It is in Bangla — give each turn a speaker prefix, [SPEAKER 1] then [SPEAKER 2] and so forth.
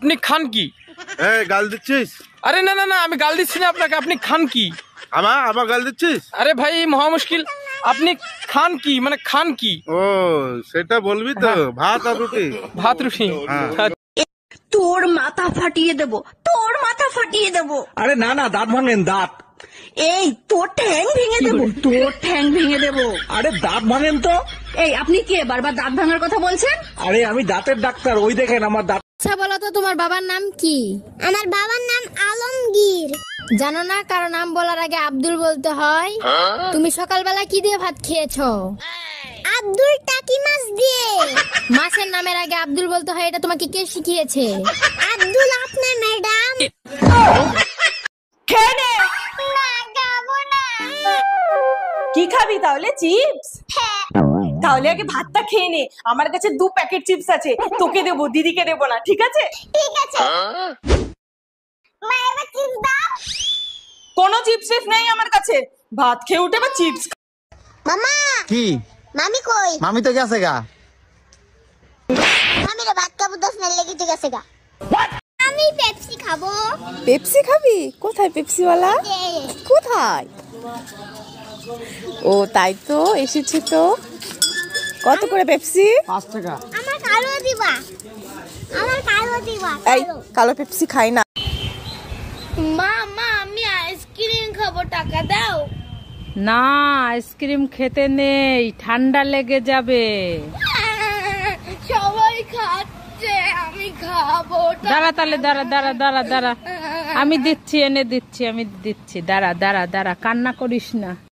[SPEAKER 1] আপনি খান কি গাল দিচ্ছিস আরে না না না আমি গাল দিচ্ছি না আপনাকে আপনি খান কি আমার আমার গাল দিচ্ছিস আরে ভাই মহা মুশকিল আপনি খান কি মানে খান কি ও সেটা বলবি তো হ্যাঁ। ভাত আর রুটি ভাত রুটি হ্যাঁ। তোর মাথা ফাটিয়ে দেব তোর মাথা ফাটিয়ে দেব আরে না না দাঁত ভাঙেন দাঁত এই তোর ঠ্যাং ভেঙে দেব তোর ঠ্যাং ভেঙে দেব আরে দাঁত ভাঙেন তো এই আপনি কে বারবার দাঁত ভাঙার কথা বলছেন আরে আমি দাঁতের ডাক্তার ওই দেখেন আমার দাঁত আচ্ছা বলো তো তোমার বাবার নাম কি আমার বাবার নাম আলমগীর জানো না কারো নাম বলার আগে আব্দুল বলতে হয় হ্যাঁ? তুমি সকালবেলা কি দিয়ে ভাত খেয়েছো আব্দুল টাকি মাছ দিয়ে মাছের নামের আগে আব্দুল বলতে হয় এটা তোমাকে কে শিখিয়েছে আব্দুল আপনার ম্যাডাম কি খাবি তাহলে চিপস হ্যাঁ। তাহলে আগে ভাতটা খেয়ে নে আমার কাছে দু প্যাকেট চিপস আছে তোকে দেবো দিদিকে দেবো না ঠিক আছে ঠিক আছে চিপস হ্যাঁ? চিপস নেই আমার কাছে ভাত খেয়ে উঠে বা চিপস মামা কি মামি কই মামি তো গেছে গা মামি রে ভাত খাবো দশ মিনিট লেগে গা আমি পেপসি খাবো পেপসি খাবি কোথায় পেপসিওয়ালা কোথায় ও তাই তো এসেছে তো কত করে পেপসি 5 টাকা আমার কালো দিবা আমার কালো দিবা এই কালো পেপসি খাই না মা মা আমি আইসক্রিম খাবো টাকা দাও না আইসক্রিম খেতে নেই ঠান্ডা লেগে যাবে সবাই খাচ্ছে আমি খাবো দাঁড়া তাহলে দাঁড়া দাঁড়া দাঁড়া দাঁড়া আমি দিচ্ছি এনে দিচ্ছি আমি দিচ্ছি দাঁড়া দাঁড়া দাঁড়া কান্না করিস না